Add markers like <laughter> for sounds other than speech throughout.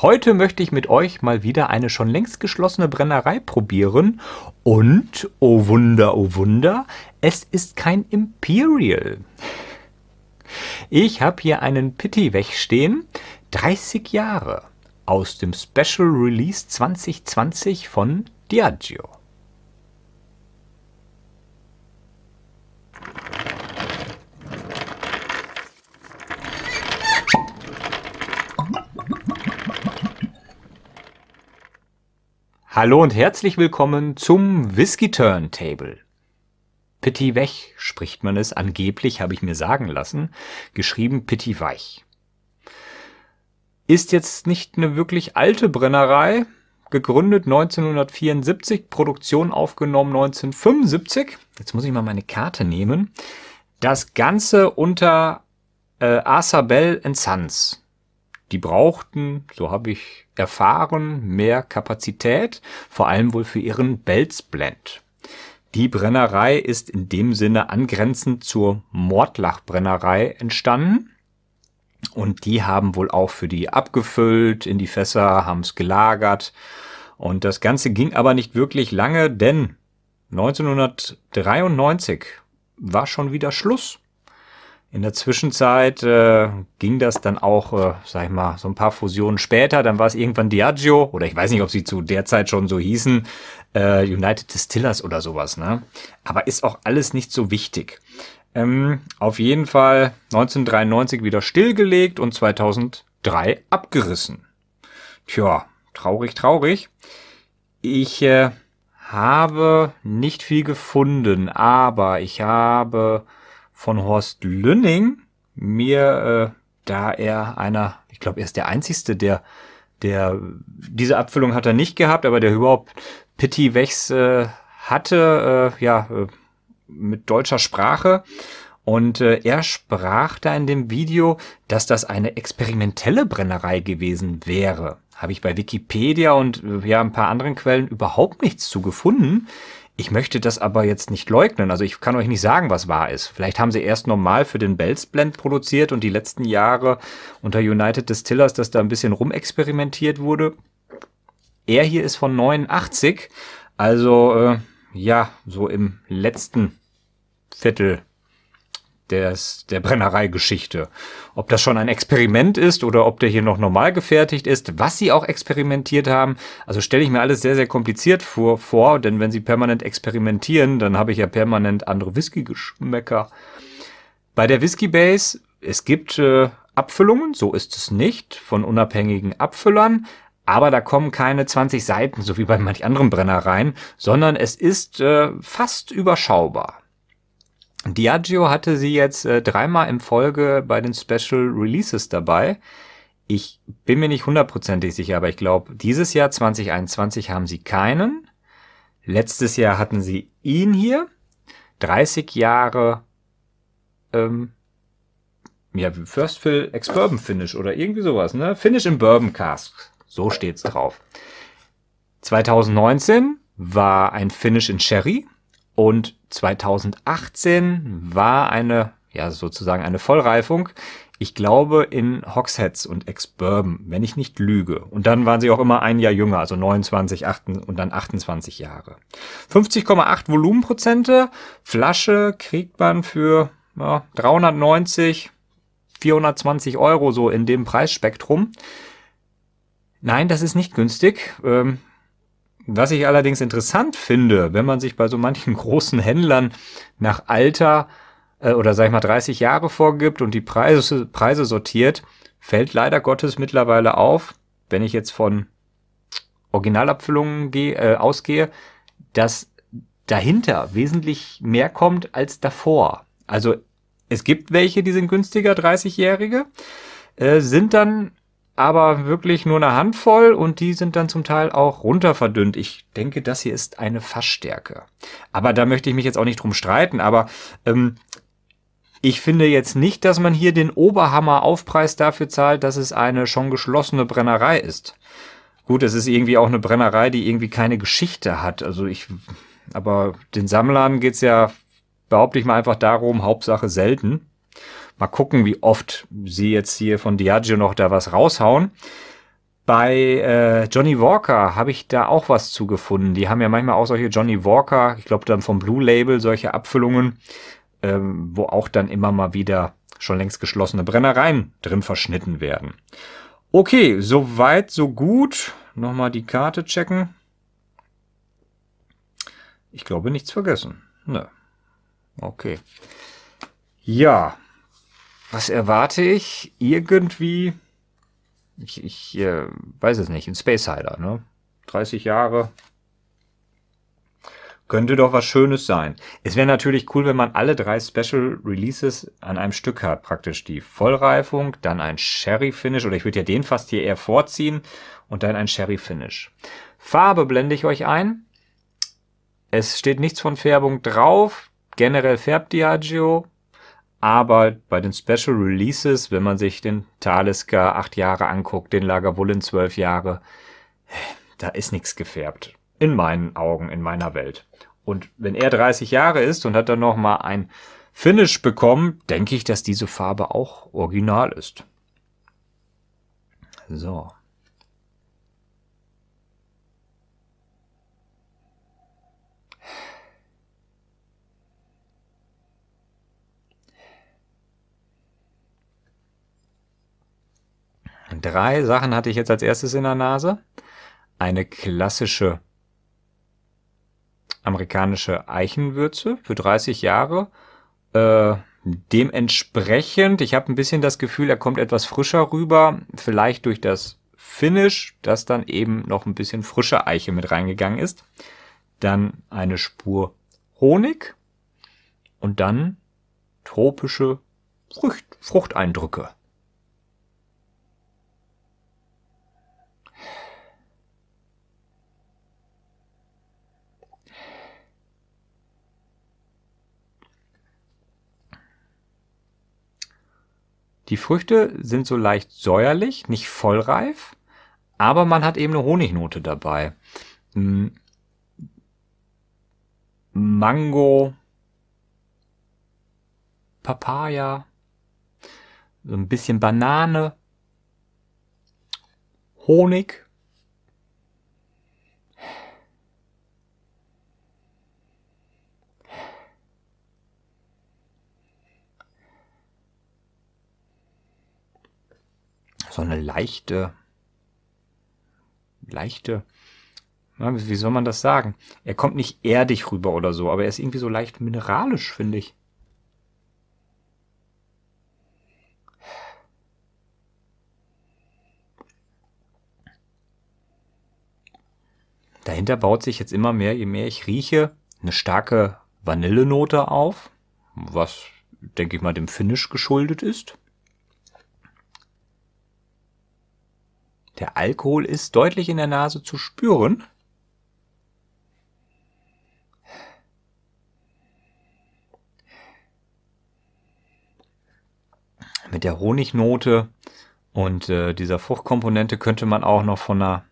Heute möchte ich mit euch mal wieder eine schon längst geschlossene Brennerei probieren und, oh Wunder, oh Wunder, es ist kein Imperial. Ich habe hier einen Pitti-Wech stehen, 30 Jahre, aus dem Special Release 2020 von Diageo. Hallo und herzlich willkommen zum Whisky Turntable. Pitti Wech spricht man es, angeblich habe ich mir sagen lassen, geschrieben Pitti Weich. Ist jetzt nicht eine wirklich alte Brennerei, gegründet 1974, Produktion aufgenommen 1975. Jetzt muss ich mal meine Karte nehmen. Das Ganze unter äh, Asabel Sons die brauchten, so habe ich erfahren, mehr Kapazität, vor allem wohl für ihren Belzblend. Die Brennerei ist in dem Sinne angrenzend zur Mordlachbrennerei entstanden. Und die haben wohl auch für die abgefüllt, in die Fässer, haben es gelagert. Und das Ganze ging aber nicht wirklich lange, denn 1993 war schon wieder Schluss in der Zwischenzeit äh, ging das dann auch, äh, sag ich mal, so ein paar Fusionen später. Dann war es irgendwann Diageo oder ich weiß nicht, ob sie zu der Zeit schon so hießen, äh, United Distillers oder sowas. Ne? Aber ist auch alles nicht so wichtig. Ähm, auf jeden Fall 1993 wieder stillgelegt und 2003 abgerissen. Tja, traurig, traurig. Ich äh, habe nicht viel gefunden, aber ich habe von Horst Lünning mir, äh, da er einer, ich glaube, er ist der Einzige, der, der, diese Abfüllung hat er nicht gehabt, aber der überhaupt Pitti Wechs äh, hatte, äh, ja, äh, mit deutscher Sprache. Und äh, er sprach da in dem Video, dass das eine experimentelle Brennerei gewesen wäre. Habe ich bei Wikipedia und äh, ja ein paar anderen Quellen überhaupt nichts zu gefunden. Ich möchte das aber jetzt nicht leugnen. Also ich kann euch nicht sagen, was wahr ist. Vielleicht haben sie erst normal für den Bells Blend produziert und die letzten Jahre unter United Distillers, dass da ein bisschen rumexperimentiert wurde. Er hier ist von 89, also äh, ja, so im letzten Viertel des, der Brennerei-Geschichte. Ob das schon ein Experiment ist oder ob der hier noch normal gefertigt ist, was sie auch experimentiert haben, also stelle ich mir alles sehr, sehr kompliziert vor, vor, denn wenn sie permanent experimentieren, dann habe ich ja permanent andere Whisky-Geschmäcker. Bei der Whisky Base, es gibt äh, Abfüllungen, so ist es nicht, von unabhängigen Abfüllern, aber da kommen keine 20 Seiten, so wie bei manch anderen Brennereien, sondern es ist äh, fast überschaubar. Diageo hatte sie jetzt äh, dreimal im Folge bei den Special Releases dabei. Ich bin mir nicht hundertprozentig sicher, aber ich glaube, dieses Jahr 2021 haben sie keinen. Letztes Jahr hatten sie ihn hier. 30 Jahre ähm, ja, First Fill ex Bourbon Finish oder irgendwie sowas, ne? Finish im Bourbon Cask. So steht's drauf. 2019 war ein Finish in Sherry. Und 2018 war eine, ja sozusagen eine Vollreifung. Ich glaube in Hogsheads und Ex-Bourbon, wenn ich nicht lüge. Und dann waren sie auch immer ein Jahr jünger, also 29 8, und dann 28 Jahre. 50,8 Volumenprozente. Flasche kriegt man für ja, 390, 420 Euro so in dem Preisspektrum. Nein, das ist nicht günstig. Ähm, was ich allerdings interessant finde, wenn man sich bei so manchen <laughs> großen Händlern nach Alter äh, oder sag ich mal 30 Jahre vorgibt und die Preise, Preise sortiert, fällt leider Gottes mittlerweile auf, wenn ich jetzt von Originalabfüllungen gehe, äh, ausgehe, dass dahinter wesentlich mehr kommt als davor. Also es gibt welche, die sind günstiger, 30-Jährige, äh, sind dann aber wirklich nur eine Handvoll und die sind dann zum Teil auch runterverdünnt. Ich denke, das hier ist eine Fassstärke. Aber da möchte ich mich jetzt auch nicht drum streiten, aber ähm, ich finde jetzt nicht, dass man hier den Oberhammer-Aufpreis dafür zahlt, dass es eine schon geschlossene Brennerei ist. Gut, es ist irgendwie auch eine Brennerei, die irgendwie keine Geschichte hat. Also ich, aber den Sammlern geht's ja, behaupte ich mal einfach darum, Hauptsache selten. Mal gucken, wie oft sie jetzt hier von Diageo noch da was raushauen. Bei äh, Johnny Walker habe ich da auch was zugefunden. Die haben ja manchmal auch solche Johnny Walker, ich glaube dann vom Blue Label, solche Abfüllungen, ähm, wo auch dann immer mal wieder schon längst geschlossene Brennereien drin verschnitten werden. Okay, soweit, so gut. Nochmal die Karte checken. Ich glaube, nichts vergessen. Nö. Okay. Ja, was erwarte ich? Irgendwie, ich, ich äh, weiß es nicht, ein Space Hider, ne? 30 Jahre. Könnte doch was Schönes sein. Es wäre natürlich cool, wenn man alle drei Special Releases an einem Stück hat. Praktisch die Vollreifung, dann ein Sherry-Finish, oder ich würde ja den fast hier eher vorziehen, und dann ein Sherry-Finish. Farbe blende ich euch ein. Es steht nichts von Färbung drauf. Generell färbt Diageo aber bei den Special Releases, wenn man sich den Talisker acht Jahre anguckt, den Lagerwullen zwölf Jahre, da ist nichts gefärbt. In meinen Augen, in meiner Welt. Und wenn er 30 Jahre ist und hat dann nochmal ein Finish bekommen, denke ich, dass diese Farbe auch original ist. So. Drei Sachen hatte ich jetzt als erstes in der Nase. Eine klassische amerikanische Eichenwürze für 30 Jahre. Äh, dementsprechend, ich habe ein bisschen das Gefühl, er kommt etwas frischer rüber, vielleicht durch das Finish, dass dann eben noch ein bisschen frische Eiche mit reingegangen ist. Dann eine Spur Honig und dann tropische Frucht, Fruchteindrücke. Die Früchte sind so leicht säuerlich, nicht vollreif, aber man hat eben eine Honignote dabei. Hm. Mango, Papaya, so ein bisschen Banane, Honig. so eine leichte, leichte, wie soll man das sagen? Er kommt nicht erdig rüber oder so, aber er ist irgendwie so leicht mineralisch, finde ich. Dahinter baut sich jetzt immer mehr, je mehr ich rieche, eine starke Vanillenote auf, was, denke ich mal, dem Finish geschuldet ist. Der Alkohol ist deutlich in der Nase zu spüren. Mit der Honignote und äh, dieser Fruchtkomponente könnte man auch noch von einer,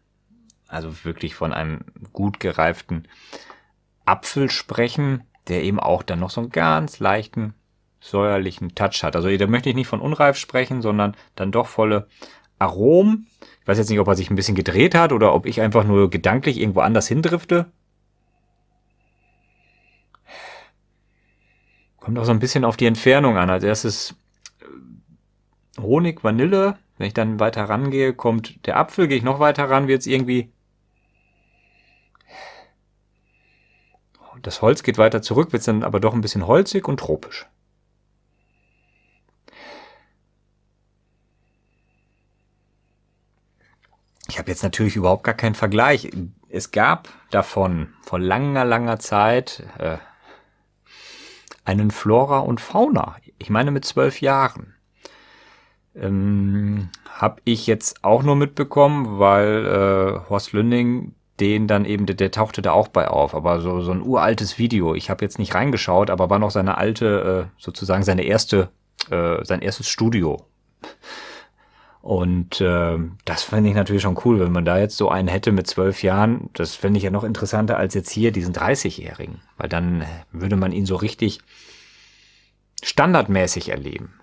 also wirklich von einem gut gereiften Apfel sprechen, der eben auch dann noch so einen ganz leichten säuerlichen Touch hat. Also da möchte ich nicht von unreif sprechen, sondern dann doch volle Aromen ich weiß jetzt nicht, ob er sich ein bisschen gedreht hat oder ob ich einfach nur gedanklich irgendwo anders hindrifte. Kommt auch so ein bisschen auf die Entfernung an. Als erstes äh, Honig, Vanille. Wenn ich dann weiter rangehe, kommt der Apfel. Gehe ich noch weiter ran, wird es irgendwie das Holz geht weiter zurück, wird es dann aber doch ein bisschen holzig und tropisch. ich habe jetzt natürlich überhaupt gar keinen Vergleich. Es gab davon vor langer, langer Zeit äh, einen Flora und Fauna. Ich meine mit zwölf Jahren. Ähm, habe ich jetzt auch nur mitbekommen, weil äh, Horst Lünding den dann eben, der, der, tauchte da auch bei auf, aber so, so ein uraltes Video. Ich habe jetzt nicht reingeschaut, aber war noch seine alte, äh, sozusagen seine erste, äh, sein erstes Studio, und äh, das fände ich natürlich schon cool, wenn man da jetzt so einen hätte mit zwölf Jahren. Das fände ich ja noch interessanter als jetzt hier diesen 30-Jährigen, weil dann würde man ihn so richtig standardmäßig erleben.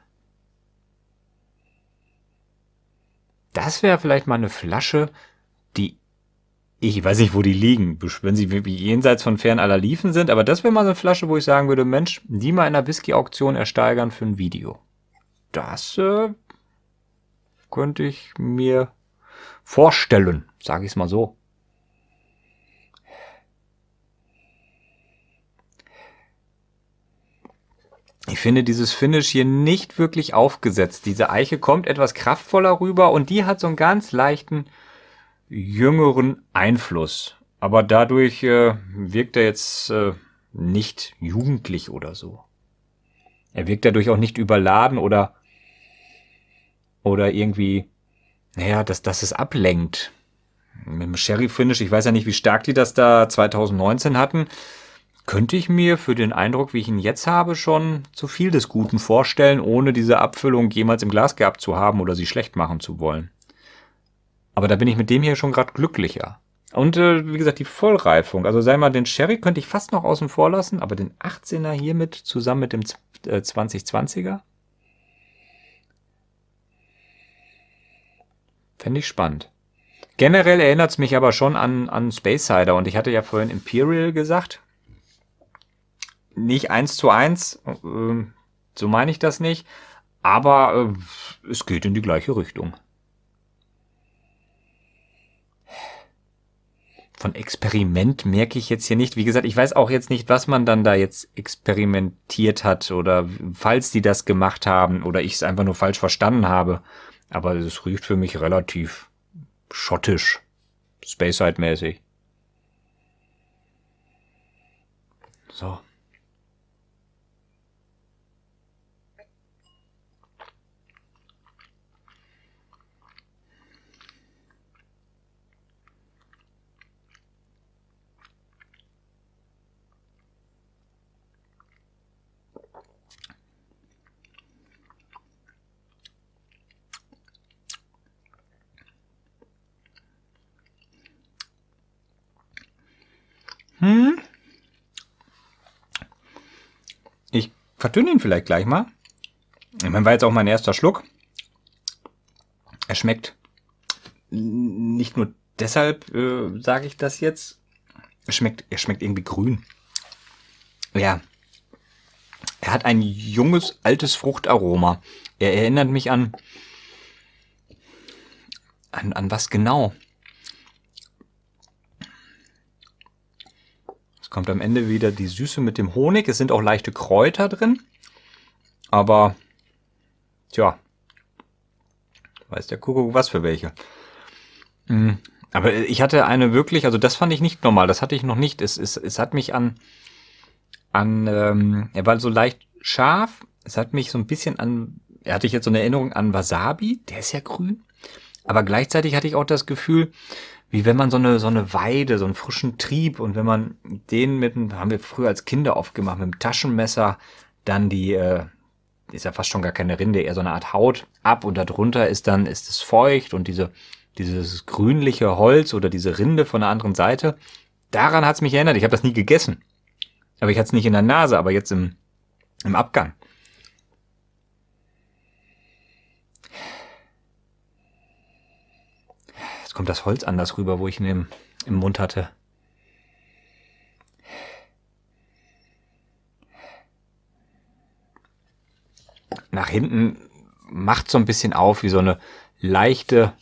Das wäre vielleicht mal eine Flasche, die ich weiß nicht, wo die liegen, wenn sie jenseits von fern aller Liefen sind, aber das wäre mal so eine Flasche, wo ich sagen würde, Mensch, die mal in einer Whisky-Auktion ersteigern für ein Video. Das äh, könnte ich mir vorstellen, sage ich es mal so. Ich finde dieses Finish hier nicht wirklich aufgesetzt. Diese Eiche kommt etwas kraftvoller rüber und die hat so einen ganz leichten jüngeren Einfluss. Aber dadurch äh, wirkt er jetzt äh, nicht jugendlich oder so. Er wirkt dadurch auch nicht überladen oder oder irgendwie, naja, dass, dass es ablenkt. Mit dem Sherry-Finish, ich weiß ja nicht, wie stark die das da 2019 hatten, könnte ich mir für den Eindruck, wie ich ihn jetzt habe, schon zu viel des Guten vorstellen, ohne diese Abfüllung jemals im Glas gehabt zu haben oder sie schlecht machen zu wollen. Aber da bin ich mit dem hier schon gerade glücklicher. Und äh, wie gesagt, die Vollreifung. Also sei mal, den Sherry könnte ich fast noch außen vor lassen, aber den 18er hiermit zusammen mit dem 2020er, äh, Fände ich spannend. Generell erinnert es mich aber schon an, an Sider und ich hatte ja vorhin Imperial gesagt. Nicht eins zu eins, äh, so meine ich das nicht, aber äh, es geht in die gleiche Richtung. Von Experiment merke ich jetzt hier nicht. Wie gesagt, ich weiß auch jetzt nicht, was man dann da jetzt experimentiert hat oder falls die das gemacht haben oder ich es einfach nur falsch verstanden habe. Aber es riecht für mich relativ schottisch, Space-Side-mäßig. So. Hm. Ich verdünne ihn vielleicht gleich mal. Ich meine, war jetzt auch mein erster Schluck. Er schmeckt nicht nur deshalb, äh, sage ich das jetzt. Er schmeckt, er schmeckt irgendwie grün. Ja. Er hat ein junges, altes Fruchtaroma. Er erinnert mich an. An, an was genau? kommt am Ende wieder die Süße mit dem Honig. Es sind auch leichte Kräuter drin. Aber, tja, weiß der Kuckuck was für welche. Mm, aber ich hatte eine wirklich, also das fand ich nicht normal, das hatte ich noch nicht. Es, es, es hat mich an, an ähm, er war so leicht scharf, es hat mich so ein bisschen an, er hatte ich jetzt so eine Erinnerung an Wasabi, der ist ja grün. Aber gleichzeitig hatte ich auch das Gefühl, wie wenn man so eine, so eine Weide, so einen frischen Trieb und wenn man den mit, haben wir früher als Kinder oft gemacht, mit dem Taschenmesser dann die, äh, ist ja fast schon gar keine Rinde, eher so eine Art Haut ab und darunter ist dann, ist es feucht und diese, dieses grünliche Holz oder diese Rinde von der anderen Seite, daran hat es mich erinnert. Ich habe das nie gegessen. Aber ich hatte es nicht in der Nase, aber jetzt im, im Abgang. Jetzt kommt das Holz anders rüber, wo ich ihn im, im Mund hatte. Nach hinten macht so ein bisschen auf wie so eine leichte,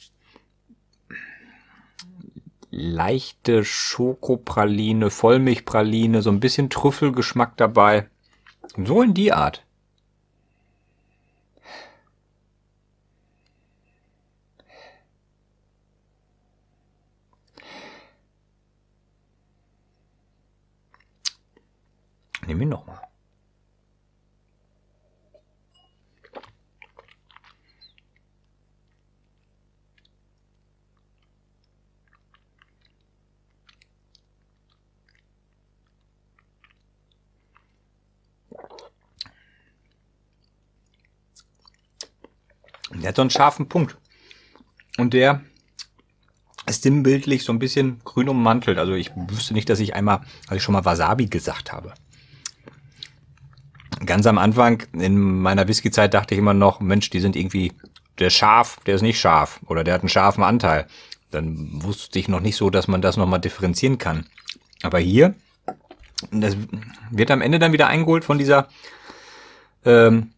leichte Schokopraline, Vollmilchpraline, so ein bisschen Trüffelgeschmack dabei. So in die Art. nehme ihn nochmal. Der hat so einen scharfen Punkt. Und der ist dimmbildlich so ein bisschen grün ummantelt. Also ich wüsste nicht, dass ich einmal, dass ich schon mal Wasabi gesagt habe ganz am Anfang in meiner Whisky-Zeit dachte ich immer noch, Mensch, die sind irgendwie, der scharf, der ist nicht scharf oder der hat einen scharfen Anteil. Dann wusste ich noch nicht so, dass man das nochmal differenzieren kann. Aber hier, das wird am Ende dann wieder eingeholt von dieser ähm,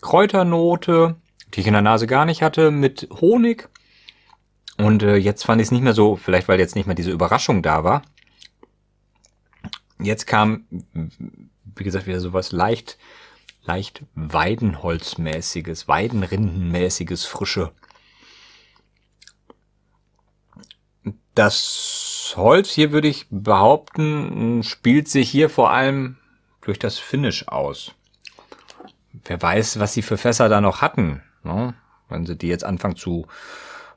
Kräuternote, die ich in der Nase gar nicht hatte, mit Honig. Und äh, jetzt fand ich es nicht mehr so, vielleicht weil jetzt nicht mehr diese Überraschung da war. Jetzt kam wie gesagt, wieder sowas leicht, leicht Weidenholzmäßiges, Weidenrindenmäßiges, frische. Das Holz hier würde ich behaupten, spielt sich hier vor allem durch das Finish aus. Wer weiß, was sie für Fässer da noch hatten. Ne? Wenn sie die jetzt anfangen zu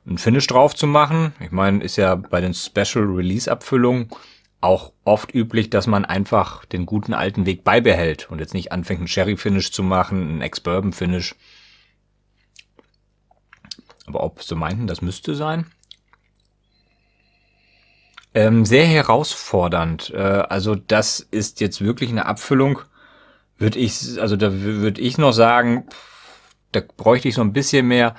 ein Finish drauf zu machen. Ich meine, ist ja bei den Special Release Abfüllungen auch oft üblich, dass man einfach den guten alten Weg beibehält und jetzt nicht anfängt, einen Sherry-Finish zu machen, einen Ex-Bourbon-Finish. Aber ob sie meinten, das müsste sein. Ähm, sehr herausfordernd. Äh, also das ist jetzt wirklich eine Abfüllung. Würde ich, also da würde ich noch sagen, da bräuchte ich so ein bisschen mehr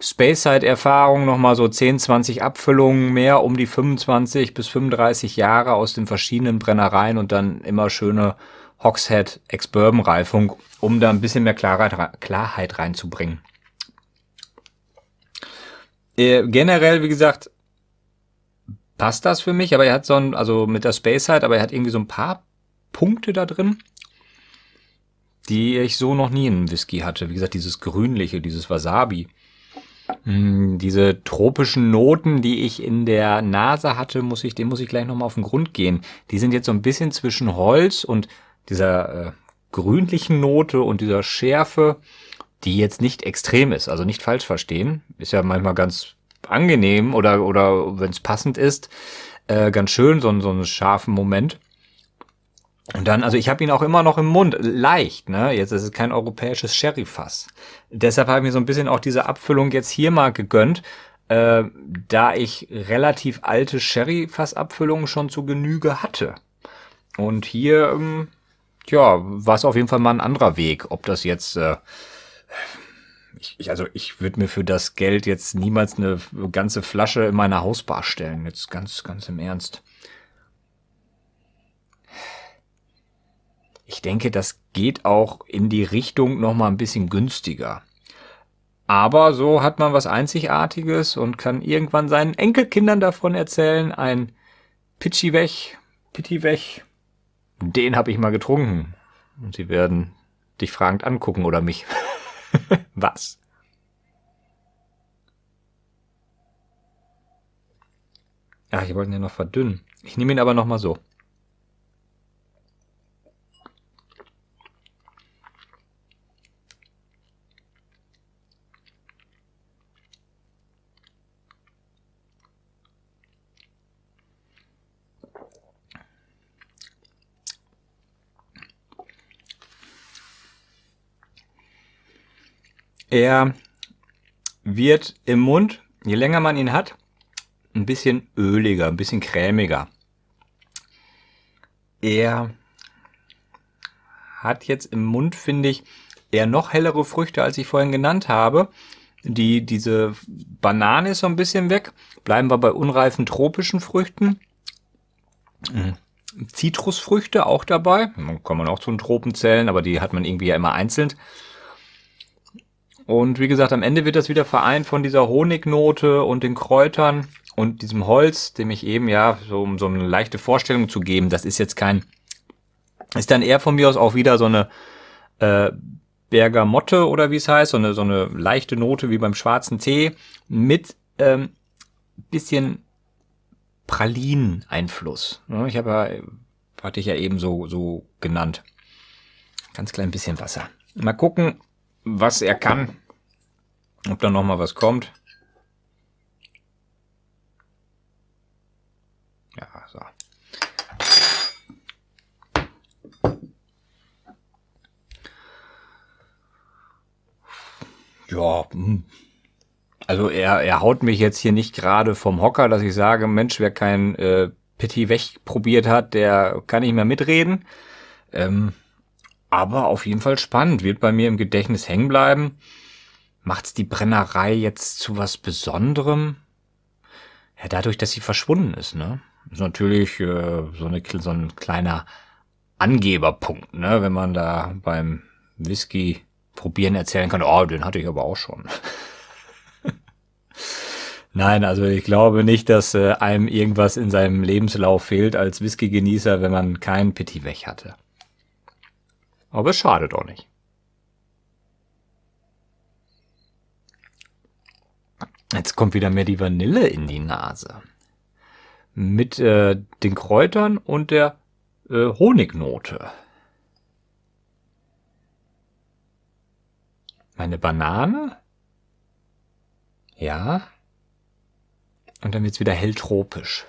Space-Side-Erfahrung nochmal so 10, 20 Abfüllungen mehr, um die 25 bis 35 Jahre aus den verschiedenen Brennereien und dann immer schöne Hogshead Ex-Bourbon-Reifung, um da ein bisschen mehr Klarheit, Klarheit reinzubringen. Äh, generell, wie gesagt, passt das für mich, aber er hat so ein, also mit der Space-Side, aber er hat irgendwie so ein paar Punkte da drin, die ich so noch nie in einem Whisky hatte. Wie gesagt, dieses Grünliche, dieses Wasabi. Mm, diese tropischen Noten, die ich in der Nase hatte, muss ich, dem muss ich gleich nochmal auf den Grund gehen. Die sind jetzt so ein bisschen zwischen Holz und dieser äh, grünlichen Note und dieser Schärfe, die jetzt nicht extrem ist, also nicht falsch verstehen. Ist ja manchmal ganz angenehm oder, oder wenn es passend ist, äh, ganz schön, so, so einen scharfen Moment. Und dann, also ich habe ihn auch immer noch im Mund, leicht, ne? Jetzt ist es kein europäisches Sherry-Fass. Deshalb habe ich mir so ein bisschen auch diese Abfüllung jetzt hier mal gegönnt, äh, da ich relativ alte Sherry-Fass-Abfüllungen schon zu Genüge hatte. Und hier, ähm, ja, war es auf jeden Fall mal ein anderer Weg. Ob das jetzt, äh, ich, ich, also ich würde mir für das Geld jetzt niemals eine ganze Flasche in meiner Hausbar stellen. Jetzt ganz, ganz im Ernst. Ich denke, das geht auch in die Richtung noch mal ein bisschen günstiger. Aber so hat man was Einzigartiges und kann irgendwann seinen Enkelkindern davon erzählen. Ein Pitschiwech, Pittiwech, den habe ich mal getrunken. Und sie werden dich fragend angucken oder mich. <laughs> was? Ja, ah, ich wollte ihn ja noch verdünnen. Ich nehme ihn aber noch mal so. Er wird im Mund, je länger man ihn hat, ein bisschen öliger, ein bisschen cremiger. Er hat jetzt im Mund, finde ich, eher noch hellere Früchte, als ich vorhin genannt habe. Die, diese Banane ist so ein bisschen weg. Bleiben wir bei unreifen tropischen Früchten. Mhm. Zitrusfrüchte auch dabei. Kann man auch zu den Tropen zählen, aber die hat man irgendwie ja immer einzeln. Und wie gesagt, am Ende wird das wieder vereint von dieser Honignote und den Kräutern und diesem Holz, dem ich eben, ja, so, um so eine leichte Vorstellung zu geben, das ist jetzt kein, ist dann eher von mir aus auch wieder so eine äh, Bergamotte oder wie es heißt, so eine, so eine leichte Note wie beim schwarzen Tee mit ähm, bisschen Pralinen-Einfluss. Ne? Ich habe ja, hatte ich ja eben so, so genannt. Ganz klein bisschen Wasser. Mal gucken, was er kann. Ob da nochmal was kommt. Ja, so. Ja, hm. also er, er haut mich jetzt hier nicht gerade vom Hocker, dass ich sage, Mensch, wer kein äh, Pitti wegprobiert hat, der kann nicht mehr mitreden. Ähm, aber auf jeden Fall spannend, wird bei mir im Gedächtnis hängen bleiben. Macht's die Brennerei jetzt zu was Besonderem? Ja, dadurch, dass sie verschwunden ist, ne? Ist natürlich äh, so, eine, so ein kleiner Angeberpunkt, ne? Wenn man da beim Whisky probieren erzählen kann, oh, den hatte ich aber auch schon. <laughs> Nein, also ich glaube nicht, dass äh, einem irgendwas in seinem Lebenslauf fehlt als Whisky-Genießer, wenn man keinen Petit Weg hatte. Aber es schadet auch nicht. Jetzt kommt wieder mehr die Vanille in die Nase. Mit äh, den Kräutern und der äh, Honignote. Meine Banane? Ja. Und dann wird's wieder hell tropisch.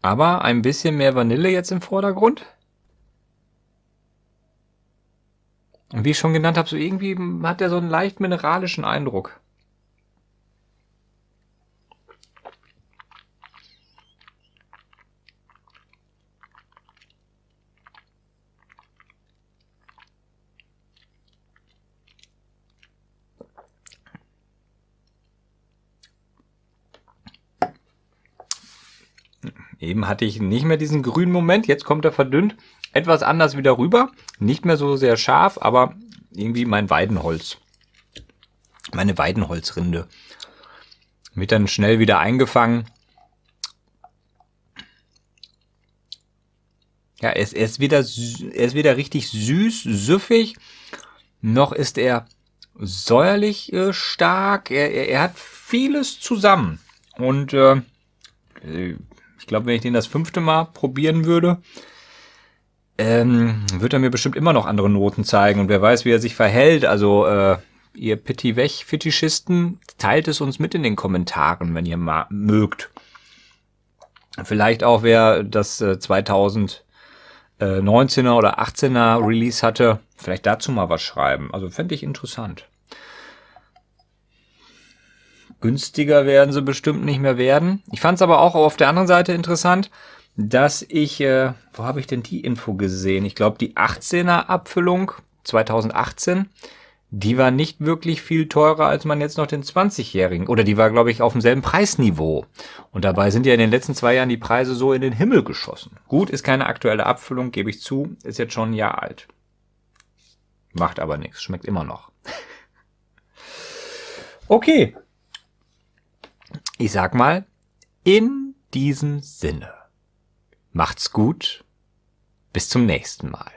Aber ein bisschen mehr Vanille jetzt im Vordergrund. Und wie ich schon genannt habe, so irgendwie hat er so einen leicht mineralischen Eindruck. Eben hatte ich nicht mehr diesen grünen Moment, jetzt kommt er verdünnt etwas anders wieder rüber. Nicht mehr so sehr scharf, aber irgendwie mein Weidenholz. Meine Weidenholzrinde. Wird dann schnell wieder eingefangen. Ja, er ist, er ist, weder, er ist weder richtig süß, süffig, noch ist er säuerlich äh, stark. Er, er, er, hat vieles zusammen. Und äh, ich glaube, wenn ich den das fünfte Mal probieren würde, ähm, wird er mir bestimmt immer noch andere Noten zeigen und wer weiß, wie er sich verhält. Also äh, ihr Pitti wech Fetischisten, teilt es uns mit in den Kommentaren, wenn ihr ma mögt. Vielleicht auch wer das äh, 2019er äh, oder 18er Release hatte, vielleicht dazu mal was schreiben. Also fände ich interessant. Günstiger werden sie bestimmt nicht mehr werden. Ich fand es aber auch auf der anderen Seite interessant dass ich, äh, wo habe ich denn die Info gesehen? Ich glaube, die 18er Abfüllung 2018, die war nicht wirklich viel teurer, als man jetzt noch den 20-Jährigen, oder die war, glaube ich, auf demselben Preisniveau. Und dabei sind ja in den letzten zwei Jahren die Preise so in den Himmel geschossen. Gut, ist keine aktuelle Abfüllung, gebe ich zu, ist jetzt schon ein Jahr alt. Macht aber nichts, schmeckt immer noch. <laughs> okay. Ich sag mal, in diesem Sinne. Macht's gut. Bis zum nächsten Mal.